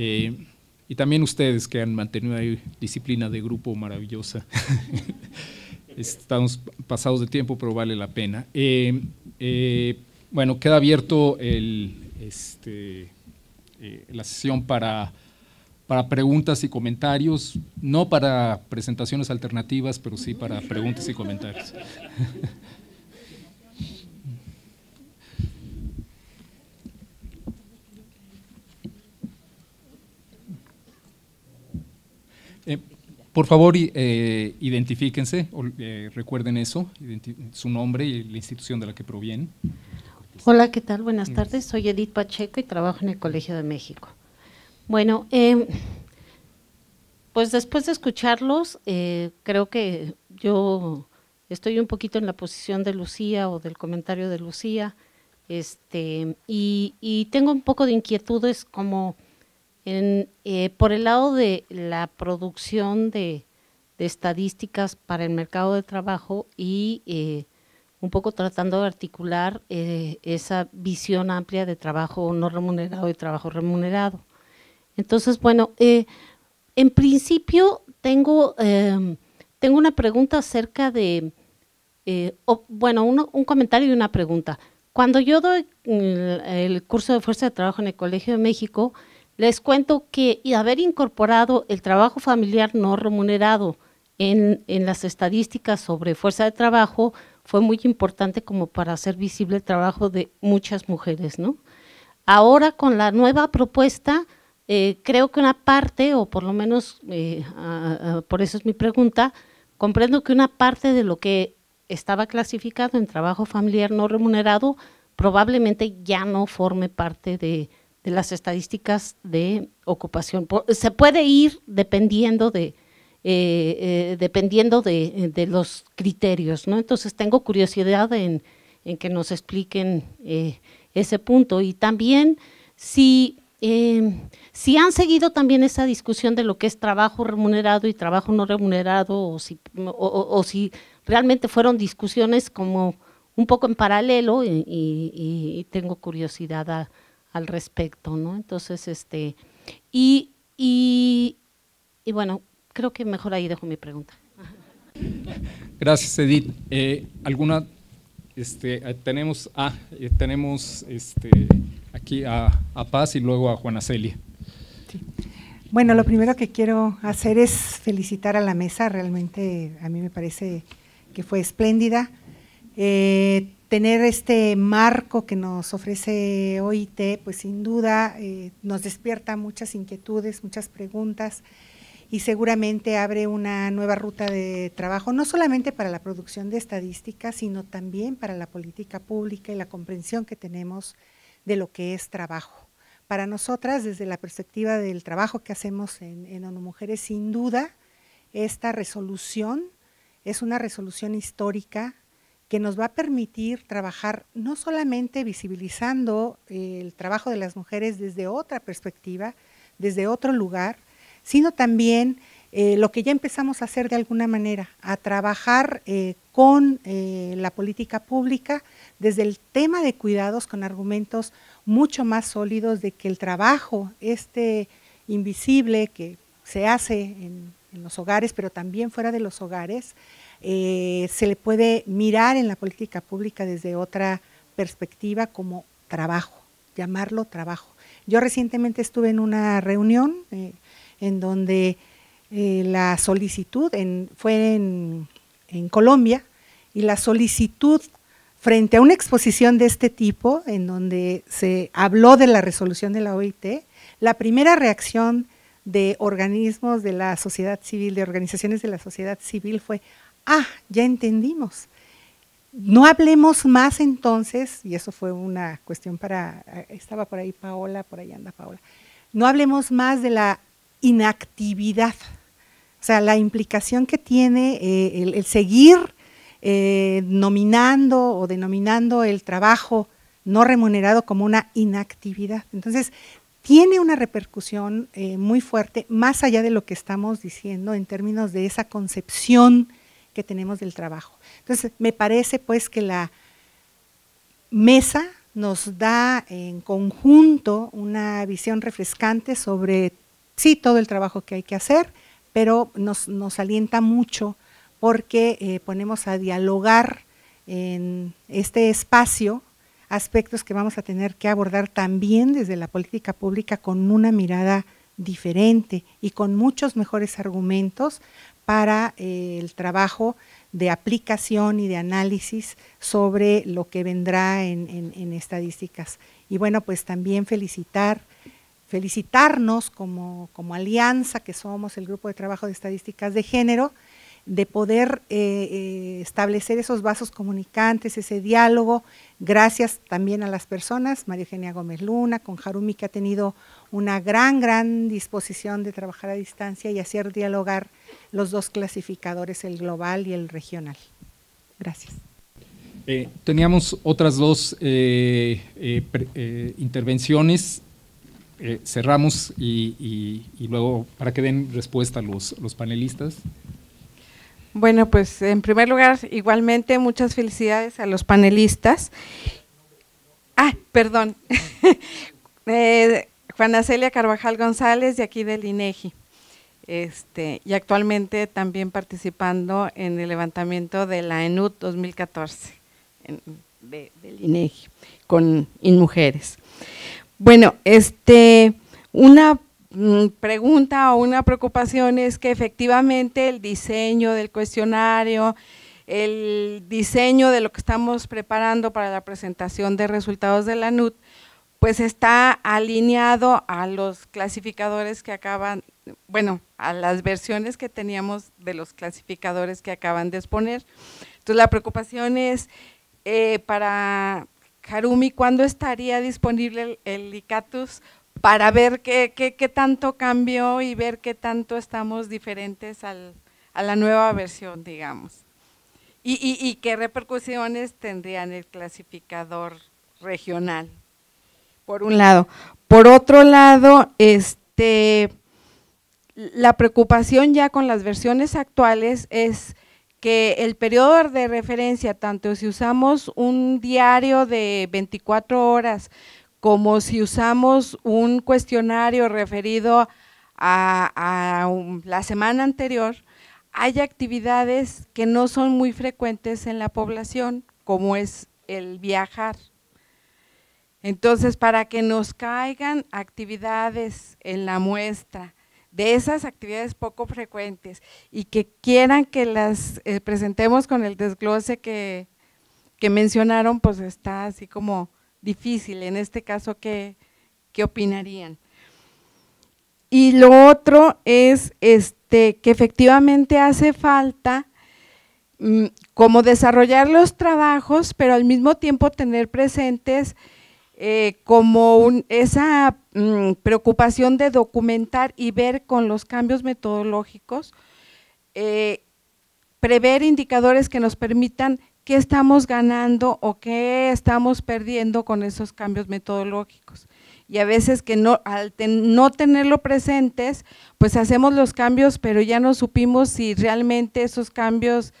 Eh, y también ustedes que han mantenido ahí disciplina de grupo maravillosa. Estamos pasados de tiempo, pero vale la pena. Eh, eh, bueno, queda abierto el, este, la sesión para, para preguntas y comentarios, no para presentaciones alternativas, pero sí para preguntas y comentarios. Eh, por favor, eh, identifíquense, eh, recuerden eso, su nombre y la institución de la que provienen. Hola, ¿qué tal? Buenas mm. tardes. Soy Edith Pacheco y trabajo en el Colegio de México. Bueno, em, pues después de escucharlos, creo que yo estoy un poquito en la posición de Lucía o del comentario de Lucía, este, y tengo un poco de inquietudes como eh, por el lado de la producción de, estadísticas para el mercado de trabajo y eh, un poco tratando de articular eh, esa visión amplia de trabajo no remunerado y trabajo remunerado. Entonces, bueno, en principio tengo, em, tengo una pregunta acerca de, bueno, un comentario y una pregunta. Cuando yo doy el curso de fuerza de trabajo en el Colegio de México, les cuento que haber incorporado el trabajo familiar no remunerado en, las estadísticas sobre fuerza de trabajo fue muy importante como para hacer visible el trabajo de muchas mujeres. ¿no? Ahora con la nueva propuesta, eh, creo que una parte, o por lo menos eh, por eso es mi pregunta, comprendo que una parte de lo que estaba clasificado en trabajo familiar no remunerado probablemente ya no forme parte de de las estadísticas de ocupación. se puede ir dependiendo de, eh, eh, dependiendo de, los criterios, ¿no? Entonces tengo curiosidad en, que nos expliquen eh, ese punto y también si, em, si han seguido también esa discusión de lo que es trabajo remunerado y trabajo no remunerado o si, o, si realmente fueron discusiones como un poco en paralelo y tengo curiosidad a, al respecto, ¿no? Entonces, este, y, y, y bueno, creo que mejor ahí dejo mi pregunta. Gracias, Edith. Eh, ¿Alguna? Este, eh, tenemos, ah, eh, tenemos este, aquí a, a, Paz y luego a Juana Celia. Bueno, lo primero que quiero hacer es felicitar a la mesa. Realmente a mí me parece que fue espléndida. Eh, tener este marco que nos ofrece OIT, pues sin duda eh, nos despierta muchas inquietudes, muchas preguntas y seguramente abre una nueva ruta de trabajo, no solamente para la producción de estadísticas, sino también para la política pública y la comprensión que tenemos de lo que es trabajo. Para nosotras, desde la perspectiva del trabajo que hacemos en, en ONU Mujeres, sin duda, esta resolución es una resolución histórica que nos va a permitir trabajar no solamente visibilizando el trabajo de las mujeres desde otra perspectiva, desde otro lugar, sino también eh, lo que ya empezamos a hacer de alguna manera, a trabajar eh, con eh, la política pública desde el tema de cuidados con argumentos mucho más sólidos de que el trabajo, este invisible que se hace en los hogares, pero también fuera de los hogares, eh, se le puede mirar en la política pública desde otra perspectiva como trabajo, llamarlo trabajo. Yo recientemente estuve en una reunión eh, en donde eh, la solicitud fue en Colombia y la solicitud frente a una exposición de este tipo, en donde se habló de la resolución de la OIT, la primera reacción de organismos de la sociedad civil, de organizaciones de la sociedad civil fue, ah, ya entendimos. No hablemos más entonces, y eso fue una cuestión para, eh, estaba por ahí Paola, por ahí anda Paola, no hablemos más de la inactividad, o sea, la implicación que tiene eh, el, seguir eh, nominando o denominando el trabajo no remunerado como una inactividad. Entonces, tiene una repercusión muy fuerte, más allá de lo que estamos diciendo en términos de esa concepción que tenemos del trabajo. Entonces, me parece pues que la mesa nos da en conjunto una visión refrescante sobre, sí, todo el trabajo que hay que hacer, pero nos, nos alienta mucho porque eh, ponemos a dialogar en este espacio aspectos que vamos a tener que abordar también desde la política pública con una mirada diferente y con muchos mejores argumentos para eh, el trabajo de aplicación y de análisis sobre lo que vendrá en, estadísticas. Y bueno, pues también felicitar, felicitarnos como, como, alianza que somos el Grupo de Trabajo de Estadísticas de Género de poder eh, eh, establecer esos vasos comunicantes, ese diálogo. Gracias también a las personas, María Eugenia Gómez Luna, con Jarumi, que ha tenido una gran, gran disposición de trabajar a distancia y hacer dialogar los dos clasificadores, el global y el regional. Gracias. Eh, teníamos otras dos intervenciones. cerramos y, luego para que den respuesta los, los panelistas. Bueno, pues en primer lugar, igualmente muchas felicidades a los panelistas. Ah, perdón. Eh, Juana Celia Carvajal González, de aquí del INEGI. Este, y actualmente también participando en el levantamiento de la ENUT 2014 en, de, del INEGI con InMujeres. Bueno, este, una Mm, pregunta o una preocupación es que efectivamente el diseño del cuestionario, el diseño de lo que estamos preparando para la presentación de resultados de la NUT, pues está alineado a los clasificadores que acaban, bueno, a las versiones que teníamos de los clasificadores que acaban de exponer. Entonces la preocupación es eh, para Harumi, ¿cuándo estaría disponible el, el ICATUS para ver qué, tanto cambió y ver qué tanto estamos diferentes a la nueva versión, digamos. Y, qué repercusiones tendría en el clasificador regional, por un lado. Por otro lado, este, la preocupación ya con las versiones actuales es que el periodo de referencia, tanto si usamos un diario de 24 horas como si usamos un cuestionario referido a, la semana anterior, hay actividades que no son muy frecuentes en la población, como es el viajar. Entonces, para que nos caigan actividades en la muestra, de esas actividades poco frecuentes, y que quieran que las eh, presentemos con el desglose que mencionaron, pues está así como difícil. En este caso, ¿qué, opinarían? Y lo otro es este, que efectivamente hace falta mm, como desarrollar los trabajos, pero al mismo tiempo tener presentes eh, como esa mm, preocupación de documentar y ver con los cambios metodológicos, eh, prever indicadores que nos permitan qué estamos ganando o qué estamos perdiendo con esos cambios metodológicos. Y a veces que no, al no tenerlo presentes, pues hacemos los cambios, pero ya no supimos si realmente esos cambios,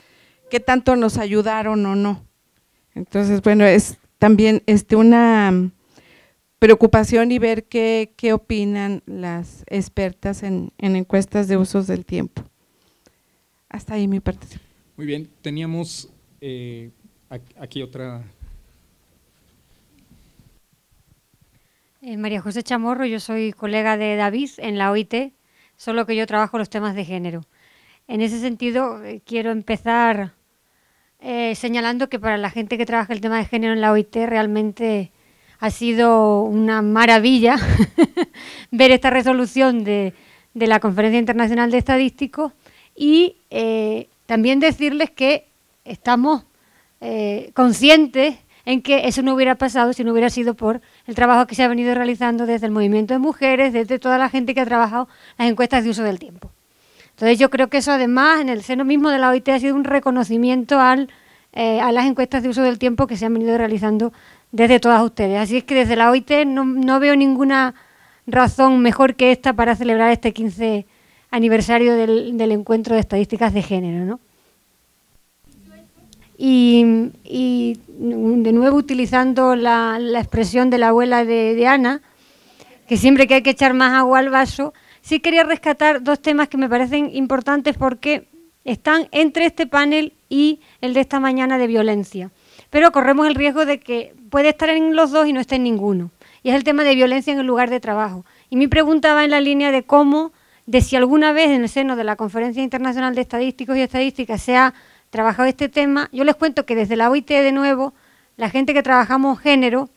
qué tanto nos ayudaron o no. Entonces, bueno, es también este, una mm, preocupación y ver qué, opinan las expertas en, en encuestas de usos del tiempo. Hasta ahí mi parte. Muy bien, teníamos eh, aquí otra. Eh, María José Chamorro, yo soy colega de David en la OIT, solo que yo trabajo los temas de género. En ese sentido, eh, quiero empezar señalando que para la gente que trabaja el tema de género en la OIT realmente ha sido una maravilla ver esta resolución de, de, la Conferencia Internacional de Estadísticos y también decirles que estamos eh, conscientes en que eso no hubiera pasado si no hubiera sido por el trabajo que se ha venido realizando desde el movimiento de mujeres, desde toda la gente que ha trabajado las encuestas de uso del tiempo. Entonces yo creo que eso además en el seno mismo de la OIT ha sido un reconocimiento eh, a las encuestas de uso del tiempo que se han venido realizando desde todas ustedes. Así es que desde la OIT no, veo ninguna razón mejor que esta para celebrar este 15 aniversario del, del encuentro de estadísticas de género, ¿no? Y, de nuevo utilizando la, expresión de la abuela de, Ana, que siempre que hay que echar más agua al vaso, sí quería rescatar dos temas que me parecen importantes porque están entre este panel y el de esta mañana de violencia. Pero corremos el riesgo de que puede estar en los dos y no esté en ninguno. Y es el tema de violencia en el lugar de trabajo. Y mi pregunta va en la línea de cómo, de si alguna vez en el seno de la Conferencia Internacional de Estadísticos y Estadísticas sea trabajado este tema, yo les cuento que desde la OIT de nuevo, la gente que trabajamos género,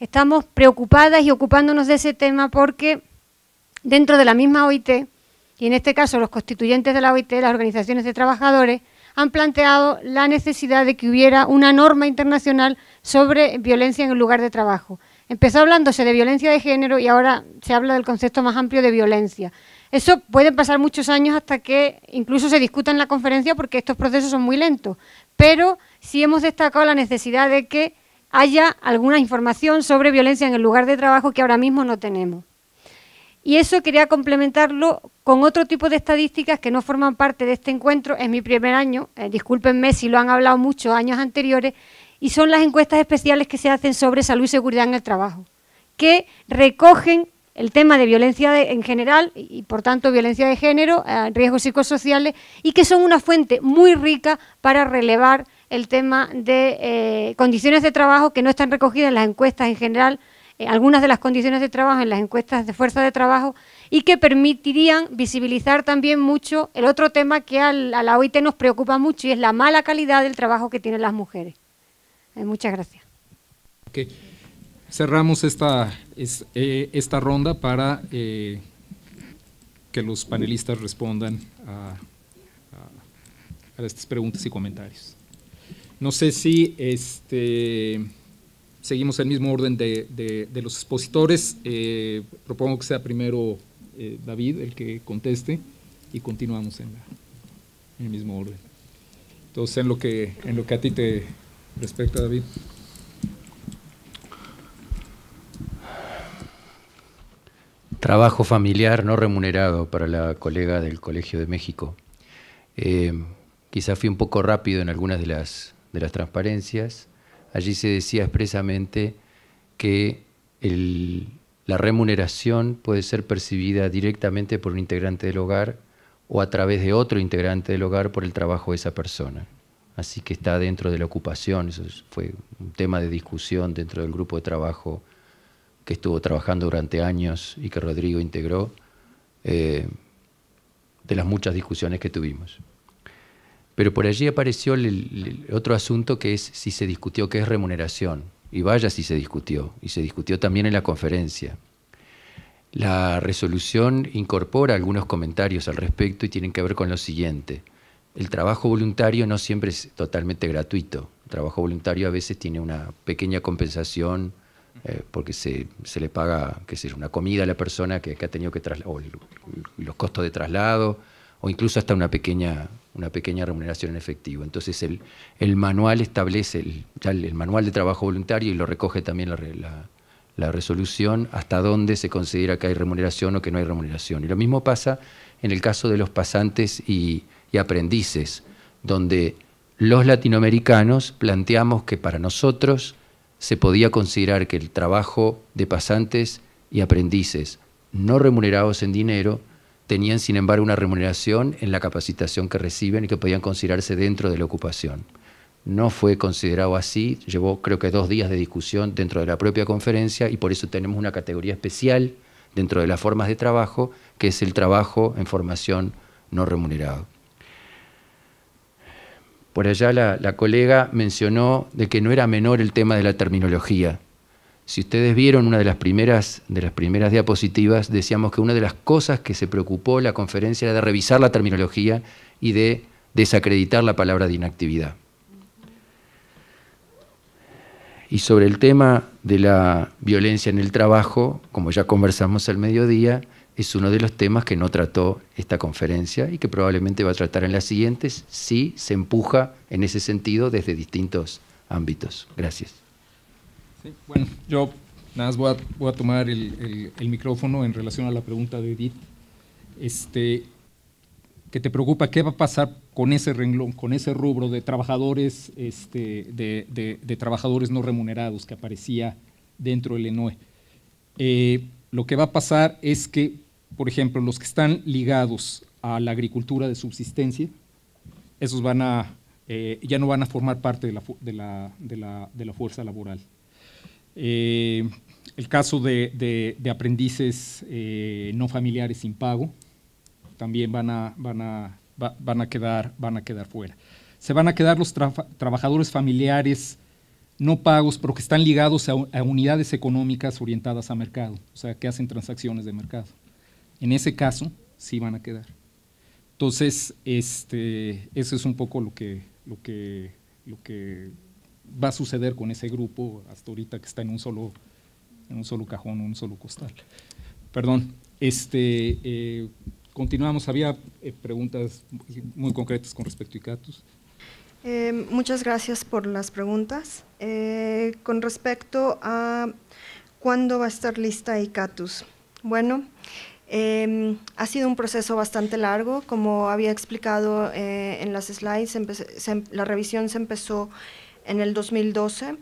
estamos preocupadas y ocupándonos de ese tema porque dentro de la misma OIT, y en este caso los constituyentes de la OIT, las organizaciones de trabajadores, han planteado la necesidad de que hubiera una norma internacional sobre violencia en el lugar de trabajo. Empezó hablándose de violencia de género y ahora se habla del concepto más amplio de violencia. Eso pueden pasar muchos años hasta que incluso se discuta en la conferencia porque estos procesos son muy lentos. Pero sí hemos destacado la necesidad de que haya alguna información sobre violencia en el lugar de trabajo que ahora mismo no tenemos. Y eso quería complementarlo con otro tipo de estadísticas que no forman parte de este encuentro. Es mi primer año, eh, discúlpenme si lo han hablado muchos años anteriores, y son las encuestas especiales que se hacen sobre salud y seguridad en el trabajo, que recogen el tema de violencia en general y, por tanto, violencia de género, eh, riesgos psicosociales, y que son una fuente muy rica para relevar el tema de eh, condiciones de trabajo que no están recogidas en las encuestas en general, eh, algunas de las condiciones de trabajo en las encuestas de fuerza de trabajo, y que permitirían visibilizar también mucho el otro tema que a la OIT nos preocupa mucho y es la mala calidad del trabajo que tienen las mujeres. muchas gracias cerramos esta, eh, esta ronda para eh, que los panelistas respondan a, a, estas preguntas y comentarios. No sé si este, seguimos el mismo orden de, de, de los expositores. Eh, propongo que sea primero David el que conteste y continuamos en, el mismo orden. Entonces, en lo que, en lo que a ti te respecta, David. Trabajo familiar no remunerado para la colega del Colegio de México. Eh, quizá fui un poco rápido en algunas de las, transparencias. Allí se decía expresamente que la remuneración puede ser percibida directamente por un integrante del hogar o a través de otro integrante del hogar por el trabajo de esa persona. Así que está dentro de la ocupación, eso fue un tema de discusión dentro del grupo de trabajo que estuvo trabajando durante años y que Rodrigo integró, eh, de las muchas discusiones que tuvimos. Pero por allí apareció el, otro asunto que es si se discutió qué es remuneración. Y vaya si se discutió. Y se discutió también en la conferencia. La resolución incorpora algunos comentarios al respecto y tienen que ver con lo siguiente. El trabajo voluntario no siempre es totalmente gratuito. El trabajo voluntario a veces tiene una pequeña compensación eh, porque se, le paga, una comida a la persona que, ha tenido que trasladar, los costos de traslado, o incluso hasta una pequeña, una pequeña remuneración en efectivo. Entonces el, manual establece, el, el, manual de trabajo voluntario, y lo recoge también la, resolución, hasta dónde se considera que hay remuneración o que no hay remuneración. Y lo mismo pasa en el caso de los pasantes y aprendices, donde los latinoamericanos planteamos que para nosotros se podía considerar que el trabajo de pasantes y aprendices no remunerados en dinero tenían sin embargo una remuneración en la capacitación que reciben y que podían considerarse dentro de la ocupación. No fue considerado así, llevó creo que dos días de discusión dentro de la propia conferencia y por eso tenemos una categoría especial dentro de las formas de trabajo, que es el trabajo en formación no remunerado. Por allá la, colega mencionó de que no era menor el tema de la terminología. Si ustedes vieron una de las primeras, de las primeras diapositivas, decíamos que una de las cosas que se preocupó la conferencia era de revisar la terminología y de desacreditar la palabra de inactividad. Y sobre el tema de la violencia en el trabajo, como ya conversamos al mediodía, es uno de los temas que no trató esta conferencia y que probablemente va a tratar en las siguientes si se empuja en ese sentido desde distintos ámbitos. Gracias. bueno, yo nada más voy a, tomar el, micrófono en relación a la pregunta de Edith. Este, que te preocupa qué va a pasar con ese renglón, con ese rubro de trabajadores, este, de, trabajadores no remunerados que aparecía dentro del ENOE. Eh, lo que va a pasar es que por ejemplo, los que están ligados a la agricultura de subsistencia, esos van a, eh, ya no van a formar parte de la, fuerza laboral. Eh, el caso de, aprendices eh, no familiares sin pago también van a, a, van, a quedar, van a quedar fuera. Se van a quedar los trabajadores familiares no pagos, pero que están ligados a unidades económicas orientadas a mercado, o sea, que hacen transacciones de mercado. En ese caso, sí van a quedar. Entonces, este, eso es un poco lo que, lo, que, lo que va a suceder con ese grupo hasta ahorita que está en un solo, en un solo cajón, un solo costal. Perdón. Este, eh, continuamos. Había eh, preguntas muy concretas con respecto a Icatus. Eh, muchas gracias por las preguntas. con respecto a cuándo va a estar lista Icatus. Bueno, Em, ha sido un proceso bastante largo, como había explicado eh, en las slides, em, la revisión se empezó en el 2012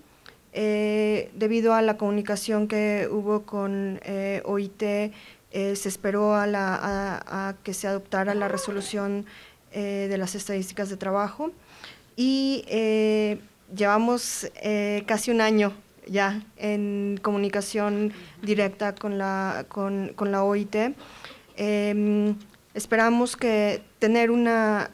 eh, debido a la comunicación que hubo con eh, OIT. se esperó a, que se adoptara la resolución de las estadísticas de trabajo y llevamos casi un año ya en comunicación directa con la, OIT. Em, esperamos que tener una,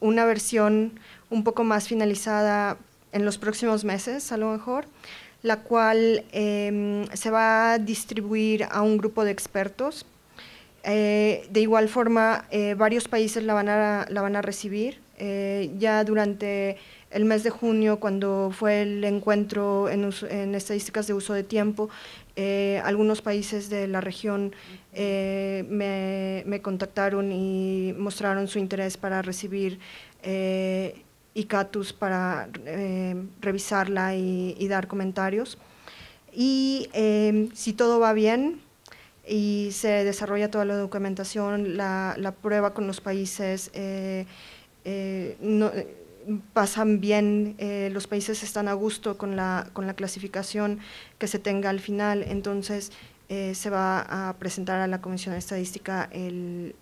una versión un poco más finalizada en los próximos meses, a lo mejor, la cual em, se va a distribuir a un grupo de expertos. Eh, de igual forma, eh, varios países la van la van a recibir. Eh, ya durante el mes de junio, cuando fue el encuentro en, estadísticas de uso de tiempo, eh, algunos países de la región eh, me, contactaron y mostraron su interés para recibir eh, ICATUS para revisarla y, dar comentarios. Y em, si todo va bien, y se desarrolla toda la documentación, la, prueba con los países. no, pasan bien, eh, los países están a gusto con la, con la clasificación que se tenga al final, entonces eh, se va a presentar a la Comisión de Estadística en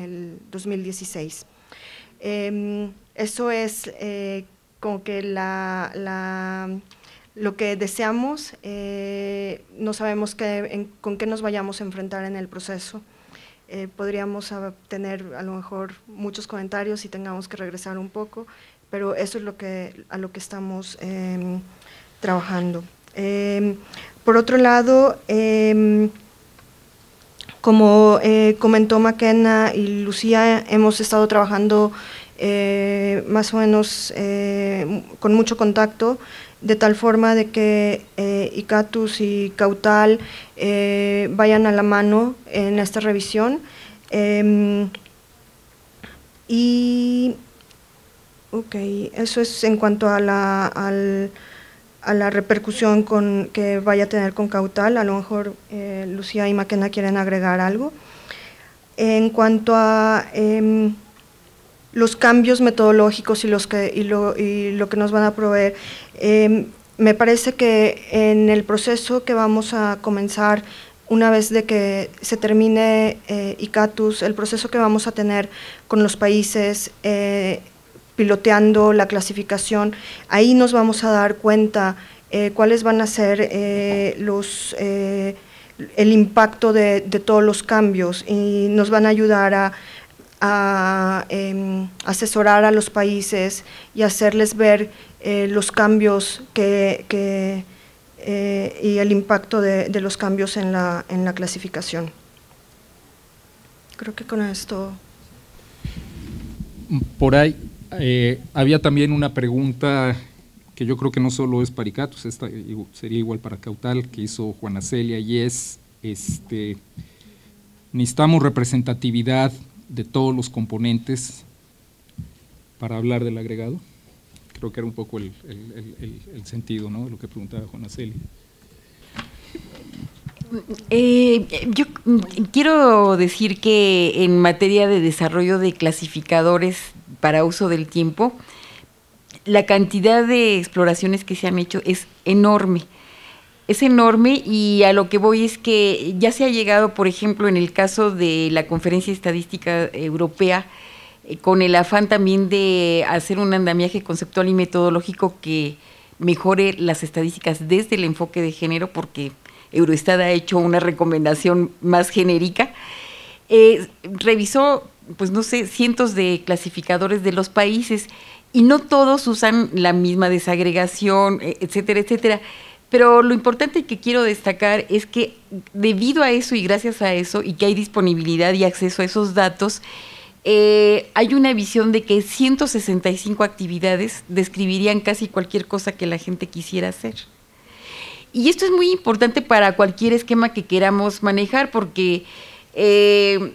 el 2016. Em, eso es eh, como que la, lo que deseamos, no sabemos con qué nos vayamos a enfrentar en el proceso. Eh, podríamos tener a lo mejor muchos comentarios y tengamos que regresar un poco, pero eso es lo que, a lo que estamos em, trabajando. Em, por otro lado, em, como eh, comentó McKenna y Lucía, hemos estado trabajando eh, más o menos con mucho contacto de tal forma de que eh, ICATUS y Cautal eh, vayan a la mano en esta revisión. Em, y, ok, eso es en cuanto a la, a la repercusión con, que vaya a tener con Cautal. A lo mejor eh, Lucía y Maquena quieren agregar algo. En cuanto a em, los cambios metodológicos y, los que, y, lo, que nos van a proveer. Em, me parece que en el proceso que vamos a comenzar una vez de que se termine eh, ICATUS, el proceso que vamos a tener con los países, eh, piloteando la clasificación, ahí nos vamos a dar cuenta eh, cuáles van a ser los el impacto de todos los cambios y nos van a ayudar a a em, asesorar a los países y hacerles ver eh, los cambios que, eh, y el impacto de, los cambios en la, en la, clasificación. Creo que con esto... Por ahí eh, había también una pregunta que yo creo que no solo es Paricatos, esta sería igual para Cautal, que hizo Juana Celia, y es, este, necesitamos representatividad de todos los componentes para hablar del agregado. Creo que era un poco el, sentido ¿no? de lo que preguntaba Jonaceli. Eh, yo quiero decir que en materia de desarrollo de clasificadores para uso del tiempo, la cantidad de exploraciones que se han hecho es enorme es enorme y a lo que voy es que ya se ha llegado, por ejemplo, en el caso de la Conferencia Estadística Europea, eh, con el afán también de hacer un andamiaje conceptual y metodológico que mejore las estadísticas desde el enfoque de género, porque Eurostat ha hecho una recomendación más genérica. Eh, revisó, pues no sé, cientos de clasificadores de los países y no todos usan la misma desagregación, e-, etcétera, etcétera. Pero lo importante que quiero destacar es que debido a eso y gracias a eso, y que hay disponibilidad y acceso a esos datos, eh, hay una visión de que 165 actividades describirían casi cualquier cosa que la gente quisiera hacer. Y esto es muy importante para cualquier esquema que queramos manejar porque eh,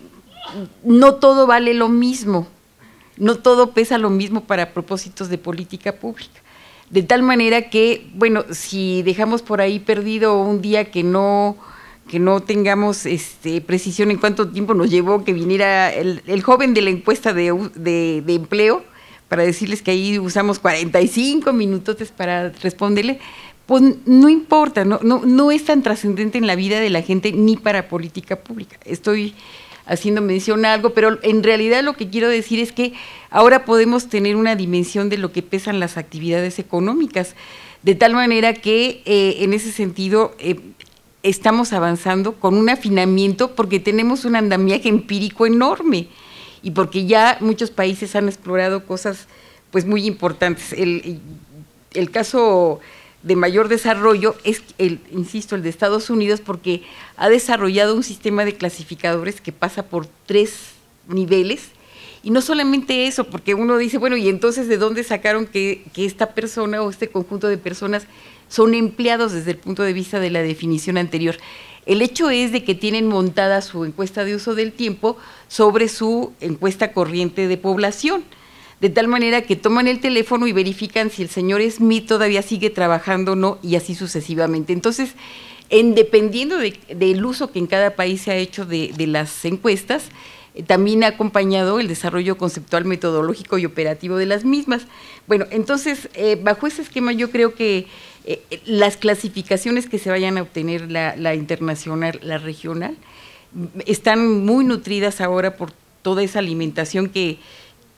no todo vale lo mismo, no todo pesa lo mismo para propósitos de política pública de tal manera que, bueno, si dejamos por ahí perdido un día que no que no tengamos este, precisión en cuánto tiempo nos llevó que viniera el, joven de la encuesta de, empleo, para decirles que ahí usamos 45 minutos para responderle, pues no importa, no, no, no es tan trascendente en la vida de la gente ni para política pública. Estoy haciendo mención a algo, pero en realidad lo que quiero decir es que ahora podemos tener una dimensión de lo que pesan las actividades económicas, de tal manera que eh, en ese sentido eh, estamos avanzando con un afinamiento porque tenemos un andamiaje empírico enorme y porque ya muchos países han explorado cosas pues muy importantes. el caso de mayor desarrollo es, el, insisto, el de Estados Unidos, porque ha desarrollado un sistema de clasificadores que pasa por tres niveles. Y no solamente eso, porque uno dice, bueno, ¿y entonces de dónde sacaron que, que esta persona o este conjunto de personas son empleados desde el punto de vista de la definición anterior? El hecho es de que tienen montada su encuesta de uso del tiempo sobre su encuesta corriente de población de tal manera que toman el teléfono y verifican si el señor Smith todavía sigue trabajando o no, y así sucesivamente. Entonces, dependiendo del uso que en cada país se ha hecho de, las encuestas, eh, también ha acompañado el desarrollo conceptual, metodológico y operativo de las mismas. Bueno, entonces, eh, bajo ese esquema yo creo que eh, las clasificaciones que se vayan a obtener, la, internacional, la regional, mm, están muy nutridas ahora por toda esa alimentación que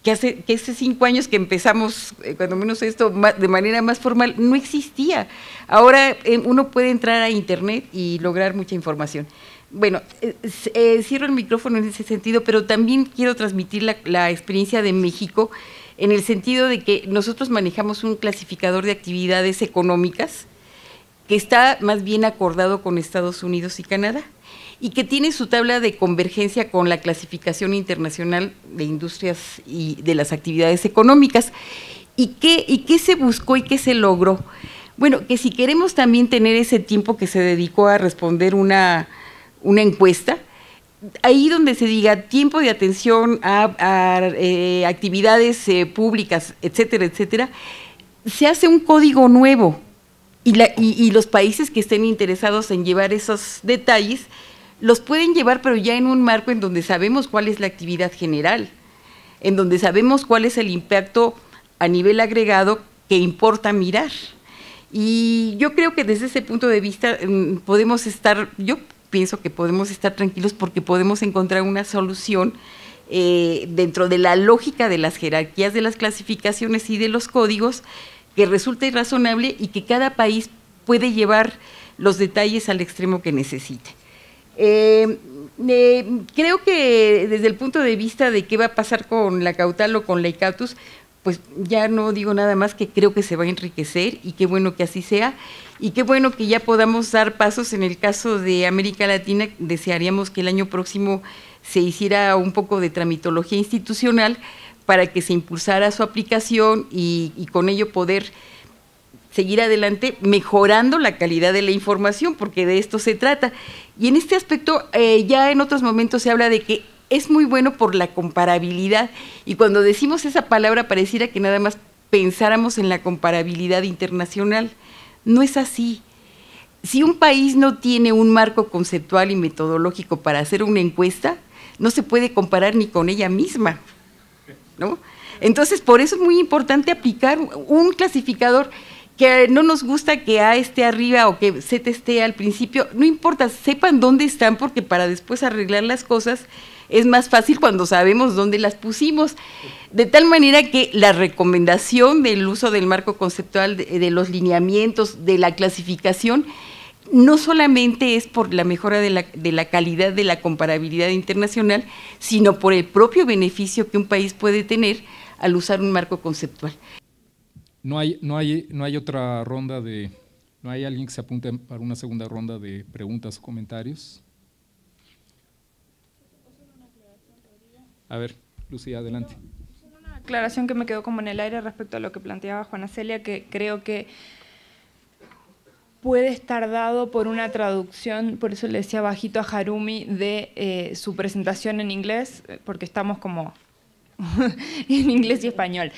que hace, que hace cinco años que empezamos, eh, cuando menos esto, de manera más formal, no existía. Ahora eh, uno puede entrar a Internet y lograr mucha información. Bueno, eh, cierro el micrófono en ese sentido, pero también quiero transmitir la experiencia de México en el sentido de que nosotros manejamos un clasificador de actividades económicas que está más bien acordado con Estados Unidos y Canadá y que tiene su tabla de convergencia con la clasificación internacional de industrias y de las actividades económicas. ¿Y qué, y qué se buscó y qué se logró? Bueno, que si queremos también tener ese tiempo que se dedicó a responder una, encuesta, ahí donde se diga tiempo de atención a, eh, actividades eh, públicas, etcétera, etcétera, se hace un código nuevo y, y los países que estén interesados en llevar esos detalles los pueden llevar, pero ya en un marco en donde sabemos cuál es la actividad general, en donde sabemos cuál es el impacto a nivel agregado que importa mirar. Y yo creo que desde ese punto de vista mm, podemos estar, yo pienso que podemos estar tranquilos porque podemos encontrar una solución eh, dentro de la lógica de las jerarquías, de las clasificaciones y de los códigos que resulte razonable y que cada país puede llevar los detalles al extremo que necesite. Eh, eh, creo que desde el punto de vista de qué va a pasar con la cautal o con la ICAUTUS, pues ya no digo nada más que creo que se va a enriquecer y qué bueno que así sea y qué bueno que ya podamos dar pasos en el caso de América Latina. Desearíamos que el año próximo se hiciera un poco de tramitología institucional para que se impulsara su aplicación y con ello poder seguir adelante mejorando la calidad de la información, porque de esto se trata. Y en este aspecto, eh, ya en otros momentos se habla de que es muy bueno por la comparabilidad. Y cuando decimos esa palabra, pareciera que nada más pensáramos en la comparabilidad internacional. No es así. Si un país no tiene un marco conceptual y metodológico para hacer una encuesta, no se puede comparar ni con ella misma, ¿no? Entonces, por eso es muy importante aplicar un clasificador que no nos gusta que A esté arriba o que Z esté al principio, no importa, sepan dónde están porque para después arreglar las cosas es más fácil cuando sabemos dónde las pusimos. De tal manera que la recomendación del uso del marco conceptual, de, los lineamientos, de la clasificación, no solamente es por la mejora de la, de la, calidad de la comparabilidad internacional, sino por el propio beneficio que un país puede tener al usar un marco conceptual. No hay, no hay, no hay otra ronda de, no hay alguien que se apunte para una segunda ronda de preguntas o comentarios. A ver, Lucía, adelante. Una aclaración que me quedó como en el aire respecto a lo que planteaba Juana Celia, que creo que puede estar dado por una traducción, por eso le decía bajito a Harumi, de eh, su presentación en inglés, eh, porque estamos como en inglés y español.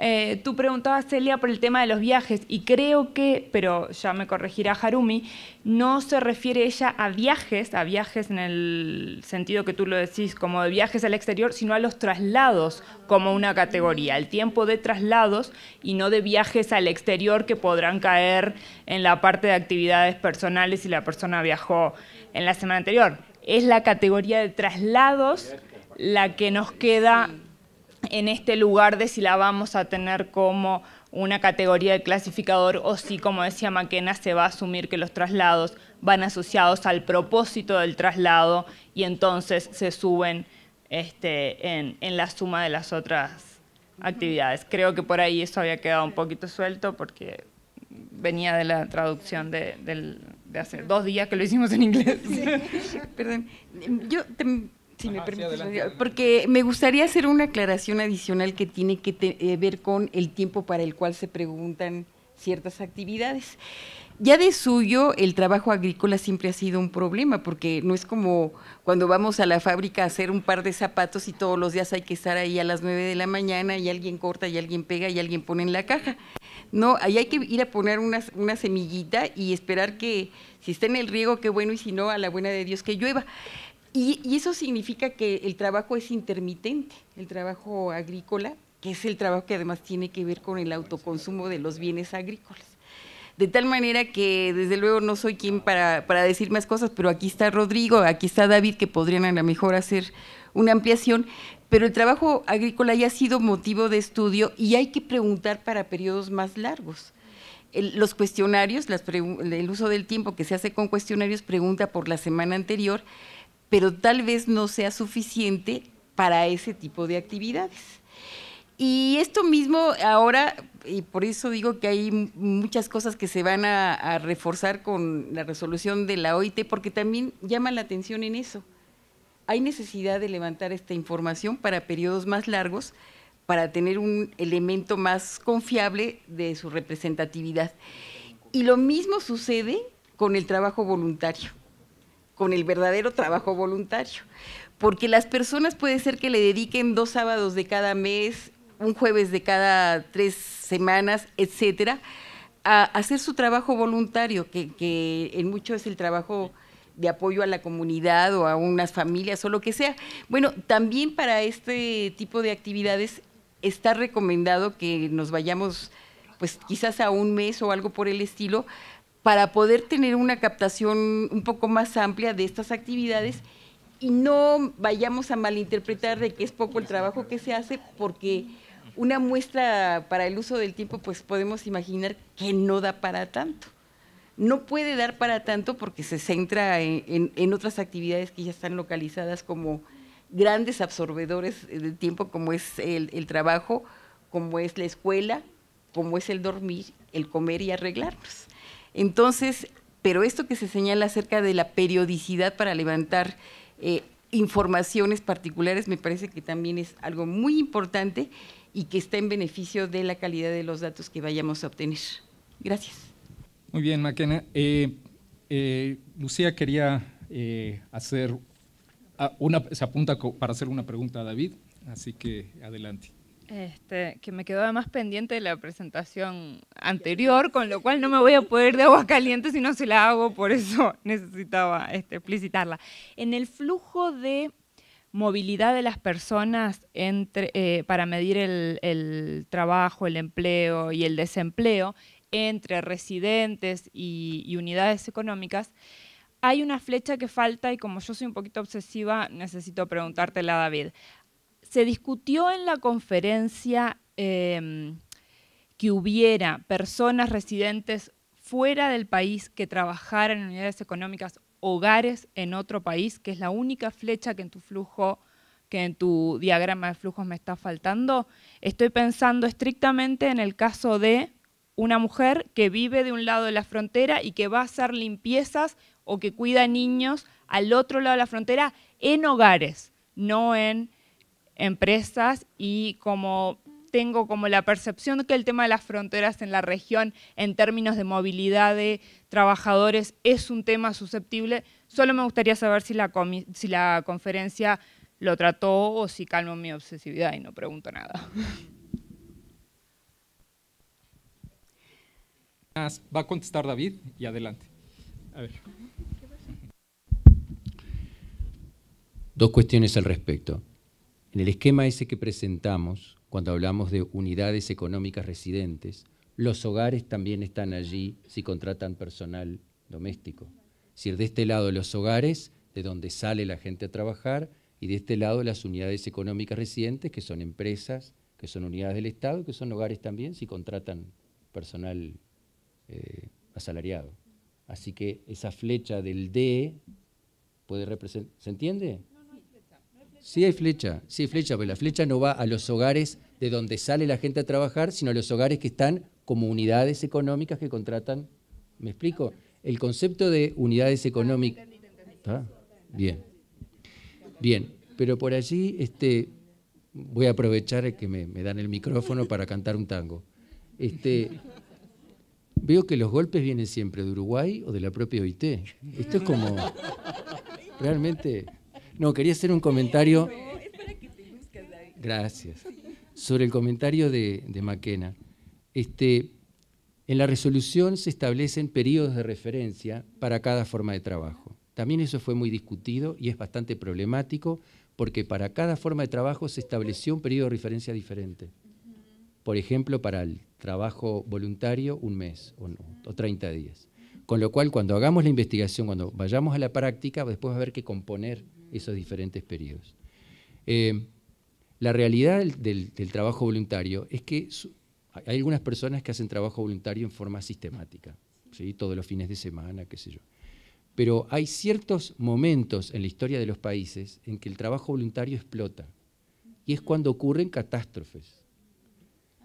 Eh, tú preguntabas, Celia, por el tema de los viajes y creo que, pero ya me corregirá Harumi, no se refiere ella a viajes, a viajes en el sentido que tú lo decís, como de viajes al exterior, sino a los traslados como una categoría, el tiempo de traslados y no de viajes al exterior que podrán caer en la parte de actividades personales si la persona viajó en la semana anterior. Es la categoría de traslados la que nos queda en este lugar de si la vamos a tener como una categoría de clasificador o si, como decía Maquena, se va a asumir que los traslados van asociados al propósito del traslado y entonces se suben este, en, la suma de las otras actividades. Creo que por ahí eso había quedado un poquito suelto porque venía de la traducción de, hace dos días que lo hicimos en inglés. Perdón. Yo porque me gustaría hacer una aclaración adicional que tiene que eh, ver con el tiempo para el cual se preguntan ciertas actividades. Ya de suyo, el trabajo agrícola siempre ha sido un problema, porque no es como cuando vamos a la fábrica a hacer un par de zapatos y todos los días hay que estar ahí a las 9 de la mañana y alguien corta y alguien pega y alguien pone en la caja. No, ahí hay que ir a poner una semillita y esperar que, si está en el riego, qué bueno, y si no, a la buena de Dios que llueva. Y, eso significa que el trabajo es intermitente, el trabajo agrícola, que es el trabajo que además tiene que ver con el autoconsumo de los bienes agrícolas. De tal manera que, desde luego, no soy quien para, decir más cosas, pero aquí está Rodrigo, aquí está David, que podrían a lo mejor hacer una ampliación, pero el trabajo agrícola ya ha sido motivo de estudio y hay que preguntar para periodos más largos. los cuestionarios, el uso del tiempo que se hace con cuestionarios pregunta por la semana anterior, pero tal vez no sea suficiente para ese tipo de actividades. Y esto mismo ahora, y por eso digo que hay muchas cosas que se van a, a, reforzar con la resolución de la OIT, porque también llama la atención en eso. Hay necesidad de levantar esta información para periodos más largos, para tener un elemento más confiable de su representatividad. Y lo mismo sucede con el trabajo voluntario con el verdadero trabajo voluntario. Porque las personas puede ser que le dediquen dos sábados de cada mes, un jueves de cada tres semanas, etcétera, a hacer su trabajo voluntario, que, en mucho es el trabajo de apoyo a la comunidad o a unas familias o lo que sea. Bueno, también para este tipo de actividades está recomendado que nos vayamos, pues quizás a un mes o algo por el estilo, para poder tener una captación un poco más amplia de estas actividades y no vayamos a malinterpretar de que es poco el trabajo que se hace porque una muestra para el uso del tiempo pues podemos imaginar que no da para tanto. No puede dar para tanto porque se centra en, otras actividades que ya están localizadas como grandes absorbedores de tiempo como es el trabajo, como es la escuela, como es el dormir, el comer y arreglarnos. Entonces, pero esto que se señala acerca de la periodicidad para levantar eh, informaciones particulares me parece que también es algo muy importante y que está en beneficio de la calidad de los datos que vayamos a obtener. Gracias. Muy bien, Maquena. Eh, eh, Lucía quería hacer ah, una, se apunta para hacer una pregunta a David, así que adelante. Este, que me quedó además pendiente de la presentación anterior, con lo cual no me voy a poder de agua caliente si no se la hago, por eso necesitaba este, explicitarla. En el flujo de movilidad de las personas entre, eh, para medir el, trabajo, el empleo y el desempleo entre residentes y, y unidades económicas, hay una flecha que falta y como yo soy un poquito obsesiva, necesito preguntártela, David se discutió en la conferencia em, que hubiera personas residentes fuera del país que trabajaran en unidades económicas, hogares en otro país, que es la única flecha que en tu flujo que en tu diagrama de flujos me está faltando, estoy pensando estrictamente en el caso de una mujer que vive de un lado de la frontera y que va a hacer limpiezas o que cuida niños al otro lado de la frontera en hogares, no en empresas y como tengo como la percepción que el tema de las fronteras en la región en términos de movilidad de trabajadores es un tema susceptible. Solo me gustaría saber si la, si la conferencia lo trató o si calmo mi obsesividad y no pregunto nada. Va a contestar David y adelante. Dos cuestiones al respecto. En el esquema ese que presentamos, cuando hablamos de unidades económicas residentes, los hogares también están allí si contratan personal doméstico. Es decir, de este lado los hogares, de donde sale la gente a trabajar, y de este lado las unidades económicas residentes, que son empresas, que son unidades del Estado, que son hogares también si contratan personal eh, asalariado. Así que esa flecha del D puede representar, ¿se entiende? Sí hay flecha, sí hay flecha, pero la flecha no va a los hogares de donde sale la gente a trabajar, sino a los hogares que están como unidades económicas que contratan. ¿Me explico? El concepto de unidades económicas... Bien. Bien, pero por allí este, voy a aprovechar que me, dan el micrófono para cantar un tango. Este, veo que los golpes vienen siempre de Uruguay o de la propia OIT. Esto es como realmente no, quería hacer un comentario. Gracias. Sobre el comentario de, de Maquena. Este, en la resolución se establecen periodos de referencia para cada forma de trabajo. También eso fue muy discutido y es bastante problemático porque para cada forma de trabajo se estableció un periodo de referencia diferente. Por ejemplo, para el trabajo voluntario, un mes o, o 30 días. Con lo cual, cuando hagamos la investigación, cuando vayamos a la práctica, después va a haber que componer esos diferentes periodos. Eh, la realidad del, trabajo voluntario es que hay algunas personas que hacen trabajo voluntario en forma sistemática, todos los fines de semana, qué sé yo. Pero hay ciertos momentos en la historia de los países en que el trabajo voluntario explota, y es cuando ocurren catástrofes.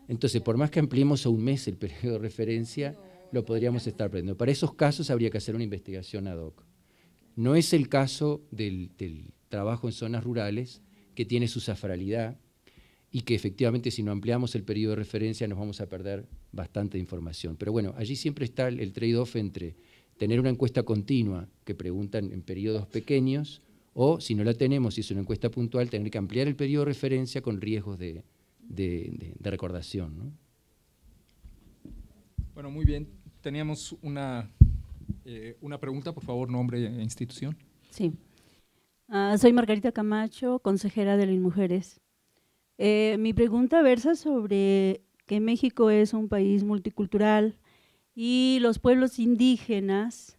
Entonces, por más que ampliemos a un mes el periodo de referencia, lo podríamos estar aprendiendo. Para esos casos habría que hacer una investigación ad hoc. No es el caso del, trabajo en zonas rurales, que tiene su safralidad y que efectivamente si no ampliamos el periodo de referencia nos vamos a perder bastante información. Pero bueno, allí siempre está el, trade-off entre tener una encuesta continua que preguntan en periodos pequeños o si no la tenemos, y es una encuesta puntual, tener que ampliar el periodo de referencia con riesgos de, recordación. Bueno, muy bien. Teníamos una eh, una pregunta, por favor, nombre e institución. Sí. Ah, soy Margarita Camacho, consejera de las mujeres. Eh, mi pregunta versa sobre que México es un país multicultural y los pueblos indígenas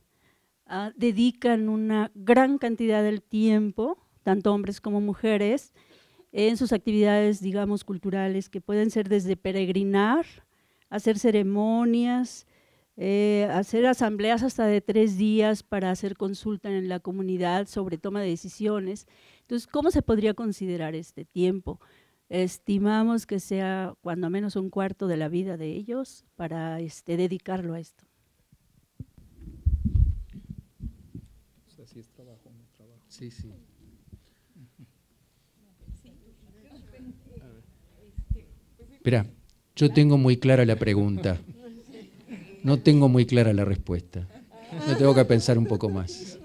ah, dedican una gran cantidad del tiempo, tanto hombres como mujeres, en sus actividades, digamos, culturales, que pueden ser desde peregrinar, hacer ceremonias, eh, hacer asambleas hasta de tres días para hacer consulta en la comunidad sobre toma de decisiones. Entonces, ¿cómo se podría considerar este tiempo? Estimamos que sea cuando menos un cuarto de la vida de ellos para este, dedicarlo a esto. es trabajo, trabajo. Espera, yo tengo muy clara la pregunta. No tengo muy clara la respuesta. me tengo que pensar un poco más.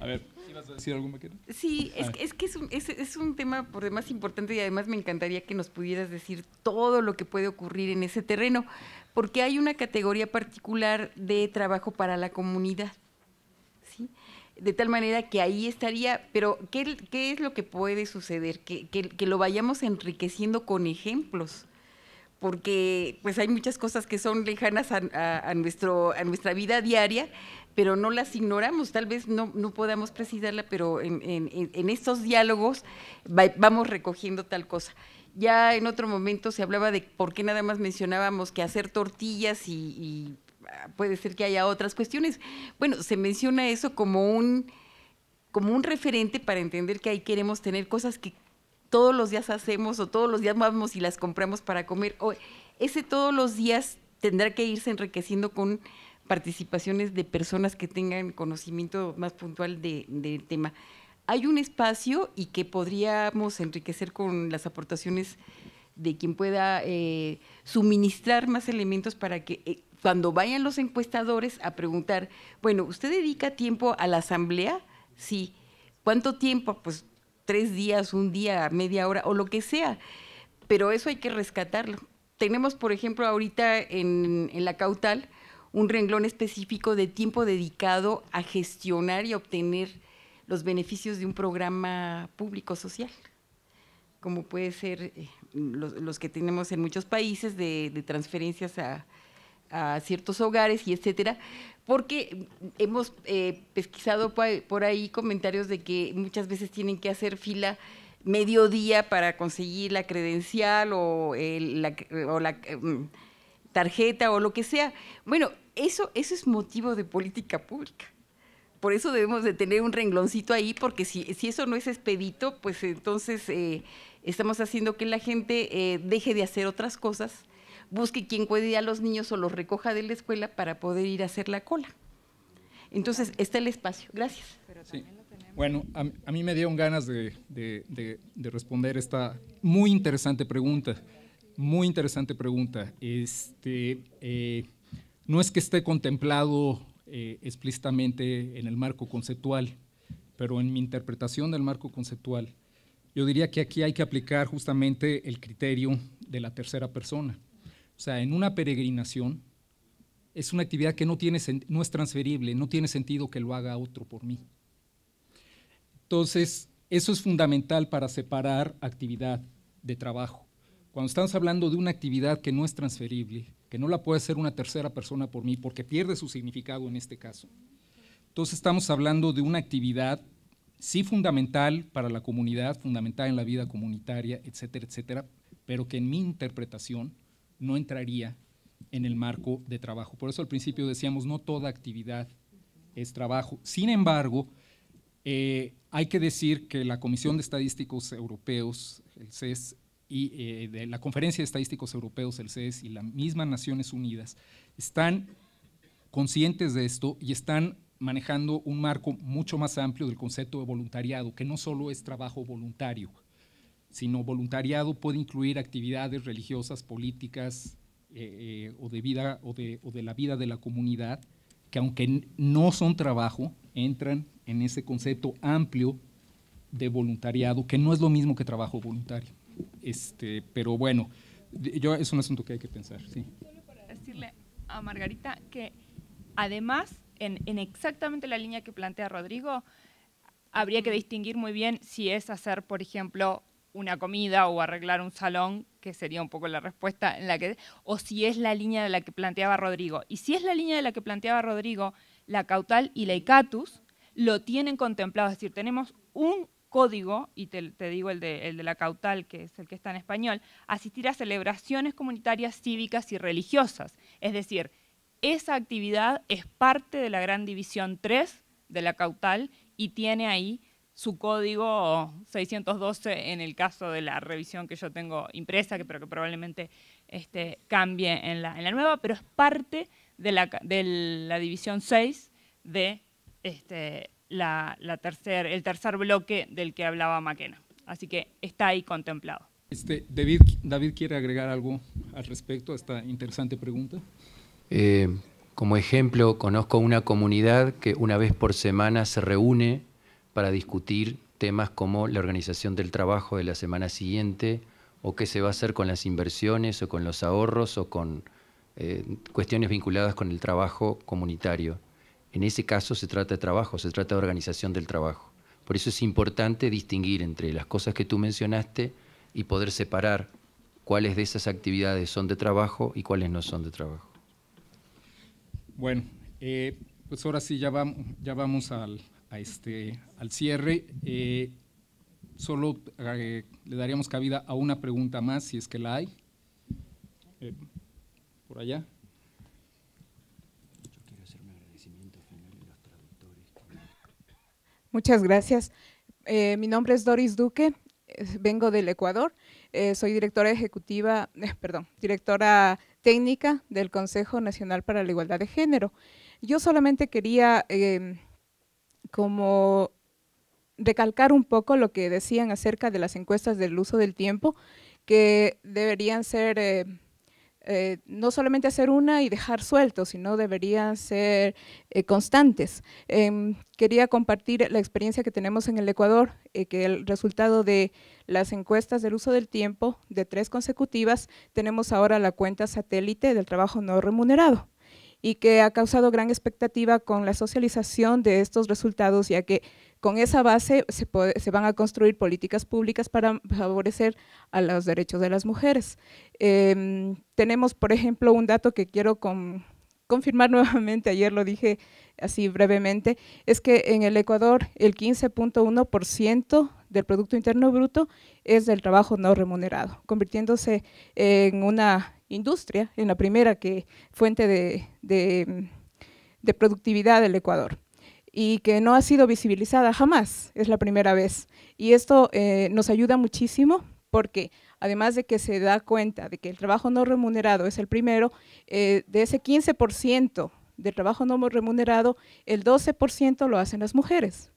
A ver, ¿ibas a decir algo, Sí, ah. es, es, que es un, tema por demás importante y además me encantaría que nos pudieras decir todo lo que puede ocurrir en ese terreno, porque hay una categoría particular de trabajo para la comunidad. ¿Sí? de tal manera que ahí estaría, pero ¿qué, es lo que puede suceder? que, lo vayamos enriqueciendo con ejemplos, porque pues hay muchas cosas que son lejanas a, nuestro, a nuestra vida diaria, pero no las ignoramos, tal vez no, no podamos precisarla, pero en, estos diálogos vamos recogiendo tal cosa. Ya en otro momento se hablaba de por qué nada más mencionábamos que hacer tortillas y, y ah, puede ser que haya otras cuestiones. Bueno, se menciona eso como un como un referente para entender que ahí queremos tener cosas que todos los días hacemos o todos los días vamos y las compramos para comer. O ese todos los días tendrá que irse enriqueciendo con participaciones de personas que tengan conocimiento más puntual del de tema. Hay un espacio y que podríamos enriquecer con las aportaciones de quien pueda eh, suministrar más elementos para que eh, cuando vayan los encuestadores a preguntar, bueno, ¿usted dedica tiempo a la asamblea? Sí. ¿Cuánto tiempo? Pues tres días, un día, media hora o lo que sea. Pero eso hay que rescatarlo. Tenemos, por ejemplo, ahorita en, la cautal un renglón específico de tiempo dedicado a gestionar y obtener los beneficios de un programa público social, como puede ser eh, los, que tenemos en muchos países de, transferencias a, a ciertos hogares y etcétera, porque mm, hemos eh, pesquisado por ahí comentarios de que muchas veces tienen que hacer fila mediodía para conseguir la credencial o, la, mm, tarjeta o lo que sea. Bueno, eso, es motivo de política pública. Por eso debemos de tener un rengloncito ahí, porque si, si eso no es expedito, pues entonces eh, estamos haciendo que la gente eh, deje de hacer otras cosas busque quien cuide a los niños o los recoja de la escuela para poder ir a hacer la cola. Entonces, está el espacio. Gracias. Bueno, a, mí me dieron ganas de, responder esta muy interesante pregunta. Muy interesante pregunta. Este, eh, no es que esté contemplado eh, explícitamente en el marco conceptual, pero en mi interpretación del marco conceptual, yo diría que aquí hay que aplicar justamente el criterio de la tercera persona. O sea, en una peregrinación es una actividad que no, es transferible, no tiene sentido que lo haga otro por mí. Entonces, eso es fundamental para separar actividad de trabajo. Cuando estamos hablando de una actividad que no es transferible, que no la puede hacer una tercera persona por mí porque pierde su significado en este caso. Entonces estamos hablando de una actividad sí fundamental para la comunidad, fundamental en la vida comunitaria, etcétera, etcétera, pero que en mi interpretación no entraría en el marco de trabajo. Por eso al principio decíamos, no toda actividad es trabajo. Sin embargo, eh, hay que decir que la Comisión de Estadísticos Europeos, el CES, y eh, la Conferencia de Estadísticos Europeos, el CES, y las mismas Naciones Unidas, están conscientes de esto y están manejando un marco mucho más amplio del concepto de voluntariado, que no solo es trabajo voluntario, sino voluntariado puede incluir actividades religiosas, políticas eh, eh, o, de vida, o, de, o de la vida de la comunidad, que aunque no son trabajo, entran en ese concepto amplio de voluntariado, que no es lo mismo que trabajo voluntario. Este, pero bueno, yo, es un asunto que hay que pensar. Sí. Solo para decirle a Margarita que además, en, en exactamente la línea que plantea Rodrigo, habría que distinguir muy bien si es hacer, por ejemplo, una comida o arreglar un salón, que sería un poco la respuesta en la que, o si es la línea de la que planteaba Rodrigo. Y si es la línea de la que planteaba Rodrigo, la cautal y la icatus lo tienen contemplado, es decir, tenemos un código, y te, digo el de, el de, la cautal, que es el que está en español, asistir a celebraciones comunitarias, cívicas y religiosas. Es decir, esa actividad es parte de la gran división 3 de la cautal y tiene ahí su código 612 en el caso de la revisión que yo tengo impresa, que, pero que probablemente este, cambie en la, en la, nueva, pero es parte de la, de la división 6 de este, la, tercer, el tercer bloque del que hablaba Maquena. Así que está ahí contemplado. Este, David, David, quiere agregar algo al respecto a esta interesante pregunta. Eh, como ejemplo, conozco una comunidad que una vez por semana se reúne para discutir temas como la organización del trabajo de la semana siguiente o qué se va a hacer con las inversiones o con los ahorros o con eh, cuestiones vinculadas con el trabajo comunitario. En ese caso se trata de trabajo, se trata de organización del trabajo. Por eso es importante distinguir entre las cosas que tú mencionaste y poder separar cuáles de esas actividades son de trabajo y cuáles no son de trabajo. Bueno, eh, pues ahora sí ya vamos, ya vamos al, este, al cierre. Eh, solo eh, le daríamos cabida a una pregunta más, si es que la hay. Eh, por allá. Muchas gracias. mi nombre es Doris Duque, vengo del Ecuador. soy directora ejecutiva, perdón, directora técnica del Consejo Nacional para la Igualdad de Género. Yo solamente quería como recalcar un poco lo que decían acerca de las encuestas del uso del tiempo, que deberían ser, eh, eh, no solamente hacer una y dejar suelto, sino deberían ser eh, constantes. Em, quería compartir la experiencia que tenemos en el Ecuador, que el resultado de las encuestas del uso del tiempo, de tres consecutivas, tenemos ahora la cuenta satélite del trabajo no remunerado y que ha causado gran expectativa con la socialización de estos resultados, ya que con esa base se, van a construir políticas públicas para favorecer a los derechos de las mujeres. Em, tenemos, por ejemplo, un dato que quiero confirmar nuevamente, ayer lo dije así brevemente, es que en el Ecuador el 15.1% del Producto Interno Bruto es del trabajo no remunerado, convirtiéndose en una industria, en la primera que fuente de, productividad del Ecuador y que no ha sido visibilizada jamás, es la primera vez. Y esto eh, nos ayuda muchísimo porque además de que se da cuenta de que el trabajo no remunerado es el primero, eh, de ese 15% de trabajo no remunerado, el 12% lo hacen las mujeres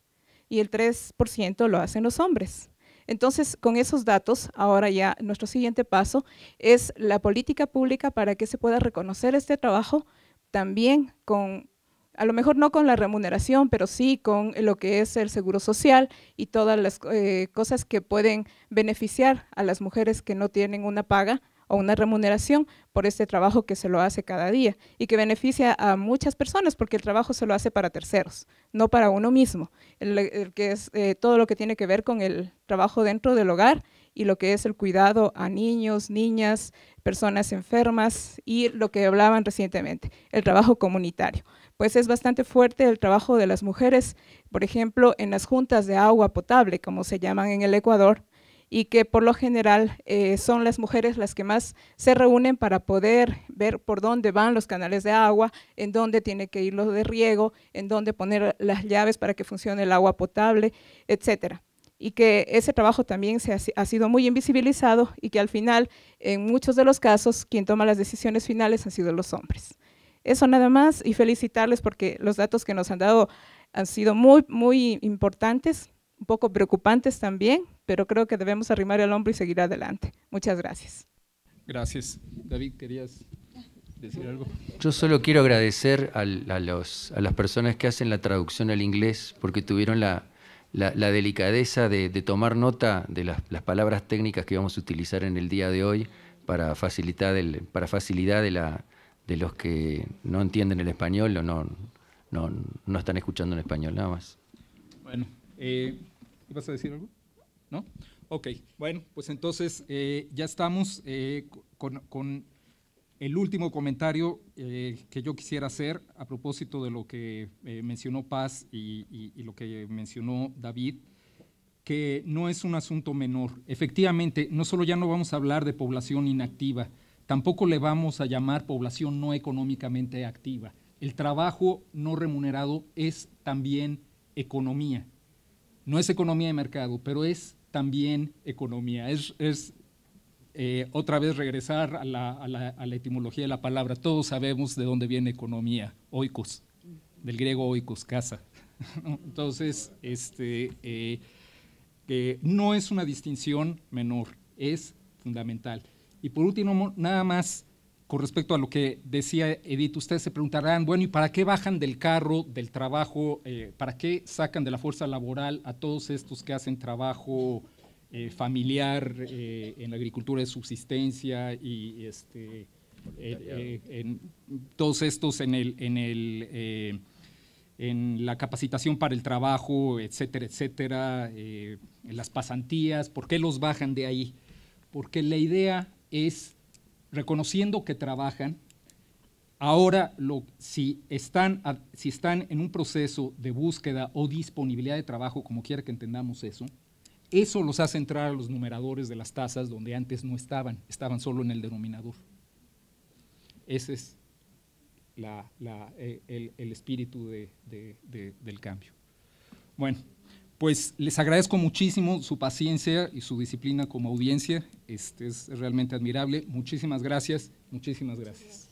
y el 3% lo hacen los hombres. Entonces, con esos datos, ahora ya nuestro siguiente paso es la política pública para que se pueda reconocer este trabajo también con, a lo mejor no con la remuneración, pero sí con lo que es el seguro social y todas las eh, cosas que pueden beneficiar a las mujeres que no tienen una paga o una remuneración por este trabajo que se lo hace cada día y que beneficia a muchas personas porque el trabajo se lo hace para terceros, no para uno mismo, el, que es eh, todo lo que tiene que ver con el trabajo dentro del hogar y lo que es el cuidado a niños, niñas, personas enfermas y lo que hablaban recientemente, el trabajo comunitario. Pues es bastante fuerte el trabajo de las mujeres, por ejemplo, en las juntas de agua potable, como se llaman en el Ecuador, y que por lo general eh, son las mujeres las que más se reúnen para poder ver por dónde van los canales de agua, en dónde tiene que ir lo de riego, en dónde poner las llaves para que funcione el agua potable, etcétera y que ese trabajo también se ha, ha, sido muy invisibilizado y que al final, en muchos de los casos, quien toma las decisiones finales han sido los hombres. Eso nada más y felicitarles porque los datos que nos han dado han sido muy, muy importantes un poco preocupantes también, pero creo que debemos arrimar el hombro y seguir adelante. Muchas gracias. Gracias. David, ¿querías decir algo? Yo solo quiero agradecer a, a, las personas que hacen la traducción al inglés porque tuvieron la, delicadeza de, tomar nota de las, palabras técnicas que vamos a utilizar en el día de hoy para facilitar el, para facilidad de, la, de los que no entienden el español o no, no, no están escuchando en español, nada más. Bueno, eh, vas a decir algo? ¿No? Ok, bueno, pues entonces eh, ya estamos eh, con, el último comentario eh, que yo quisiera hacer a propósito de lo que mencionó Paz y, y lo que mencionó David, que no es un asunto menor. Efectivamente, no solo ya no vamos a hablar de población inactiva, tampoco le vamos a llamar población no económicamente activa. El trabajo no remunerado es también economía no es economía de mercado, pero es también economía. Es, eh, otra vez regresar a la, etimología de la palabra. Todos sabemos de dónde viene economía, oikos, del griego oikos, casa. Entonces, este, eh, no es una distinción menor, es fundamental. Y por último, nada más con respecto a lo que decía Edith, ustedes se preguntarán, bueno, ¿y para qué bajan del carro, del trabajo? Eh, ¿Para qué sacan de la fuerza laboral a todos estos que hacen trabajo eh, familiar eh, en la agricultura de subsistencia y este, en, todos estos en, el, en, en la capacitación para el trabajo, etcétera, etcétera, en las pasantías? ¿Por qué los bajan de ahí? Porque la idea es reconociendo que trabajan. Ahora, lo, si, están, si están en un proceso de búsqueda o disponibilidad de trabajo, como quiera que entendamos eso, eso los hace entrar a los numeradores de las tasas donde antes no estaban, estaban solo en el denominador. Ese es eh, el, espíritu del cambio. Bueno pues les agradezco muchísimo su paciencia y su disciplina como audiencia. Este es realmente admirable. Muchísimas gracias, muchísimas gracias.